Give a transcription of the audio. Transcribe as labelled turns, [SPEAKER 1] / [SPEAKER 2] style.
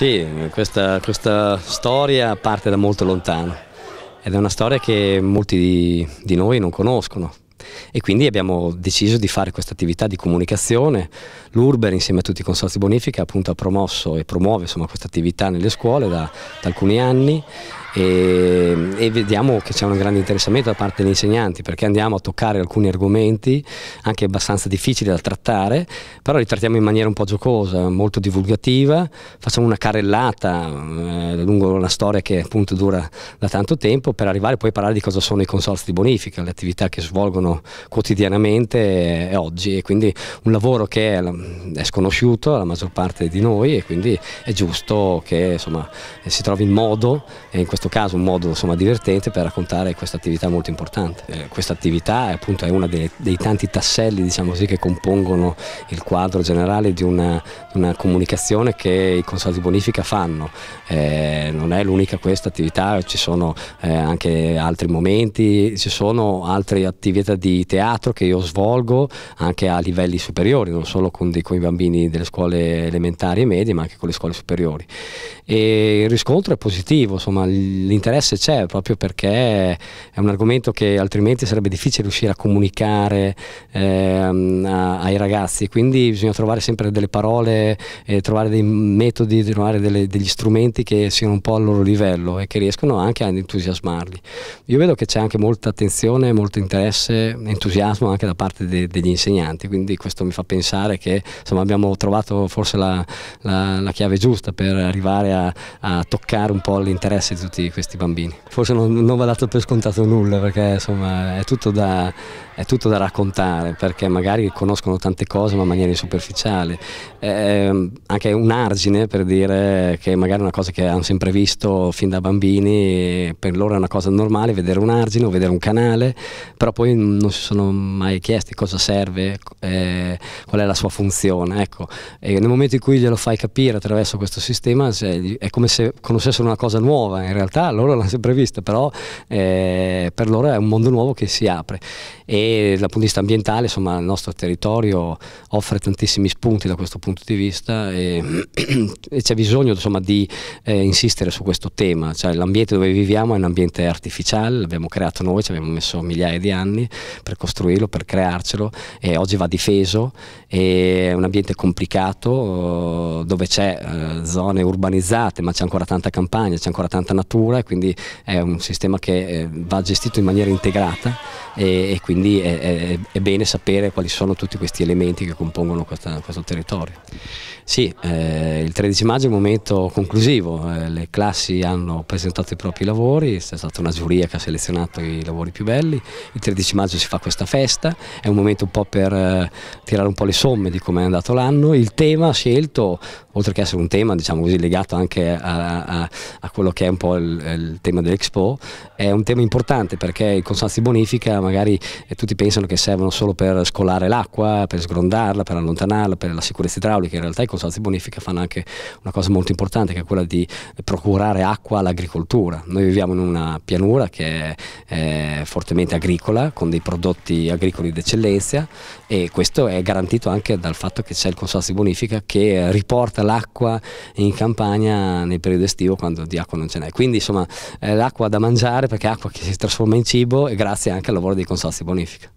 [SPEAKER 1] Sì, questa, questa storia parte da molto lontano ed è una storia che molti di, di noi non conoscono e quindi abbiamo deciso di fare questa attività di comunicazione. L'Urber insieme a tutti i consorzi bonifica appunto, ha promosso e promuove questa attività nelle scuole da, da alcuni anni e, e, vediamo che c'è un grande interessamento da parte degli insegnanti perché andiamo a toccare alcuni argomenti anche abbastanza difficili da trattare, però li trattiamo in maniera un po' giocosa, molto divulgativa, facciamo una carrellata eh, lungo una storia che appunto dura da tanto tempo per arrivare poi a parlare di cosa sono i consorzi di bonifica, le attività che svolgono quotidianamente eh, oggi e quindi un lavoro che è, è sconosciuto alla maggior parte di noi e quindi è giusto che insomma, si trovi in modo e in questo questo caso un modo insomma, divertente per raccontare questa attività molto importante. Eh, questa attività eh, appunto, è uno dei, tanti tasselli diciamo così, che compongono il quadro generale di una, una comunicazione che i consulti bonifica fanno. Eh, non è l'unica questa attività, ci sono eh, anche altri momenti, ci sono altre attività di teatro che io svolgo anche a livelli superiori, non solo con, dei, con i bambini delle scuole elementari e medie, ma anche con le scuole superiori. E il riscontro è positivo, insomma, l'interesse c'è proprio perché è un argomento che altrimenti sarebbe difficile riuscire a comunicare ehm, a, ai ragazzi, quindi bisogna trovare sempre delle parole, eh, trovare dei metodi, trovare delle, degli strumenti che siano un po' al loro livello e che riescono anche ad entusiasmarli. Io vedo che c'è anche molta attenzione, molto interesse, entusiasmo anche da parte de, degli insegnanti, quindi questo mi fa pensare che insomma, abbiamo trovato forse la, la, la chiave giusta per arrivare a, a toccare un po' l'interesse di tutti questi, questi bambini. Forse non, non, va dato per scontato nulla perché insomma è tutto, da, è tutto da raccontare perché magari conoscono tante cose ma in maniera superficiale. È ehm, anche un argine per dire che magari è una cosa che hanno sempre visto fin da bambini, per loro è una cosa normale vedere un argine o vedere un canale, però poi non si sono mai chiesti cosa serve, eh, qual è la sua funzione. Ecco. nel momento in cui glielo fai capire attraverso questo sistema è come se conoscessero una cosa nuova in realtà realtà loro l'hanno sempre vista, però eh, per loro è un mondo nuovo che si apre e dal punto di vista ambientale insomma il nostro territorio offre tantissimi spunti da questo punto di vista e, e c'è bisogno insomma, di eh, insistere su questo tema, cioè, l'ambiente dove viviamo è un ambiente artificiale, l'abbiamo creato noi, ci abbiamo messo migliaia di anni per costruirlo, per crearcelo e oggi va difeso, è un ambiente complicato dove c'è eh, zone urbanizzate ma c'è ancora tanta campagna, c'è ancora tanta natura natura, quindi è un sistema che eh, va gestito in maniera integrata e, e quindi è, è, è, bene sapere quali sono tutti questi elementi che compongono questa, questo territorio. Sì, eh, il 13 maggio è un momento conclusivo, eh, le classi hanno presentato i propri lavori, è stata una giuria che ha selezionato i lavori più belli, il 13 maggio si fa questa festa, è un momento un po' per eh, tirare un po' le somme di come è andato l'anno, il tema scelto, oltre che essere un tema diciamo così, legato anche a, a, a quello che è un po' il eh, il, tema dell'Expo, è un tema importante perché i consorzi bonifica magari eh, tutti pensano che servono solo per scolare l'acqua, per sgrondarla, per allontanarla, per la sicurezza idraulica, in realtà i consorzi bonifica fanno anche una cosa molto importante che è quella di procurare acqua all'agricoltura. Noi viviamo in una pianura che è eh, fortemente agricola, con dei prodotti agricoli d'eccellenza e questo è garantito anche dal fatto che c'è il consorzio bonifica che riporta l'acqua in campagna nel periodo estivo quando di acqua non ce n'è. Quindi quindi insomma eh, l'acqua da mangiare perché è acqua che si trasforma in cibo e grazie anche al lavoro dei consorzi bonifica.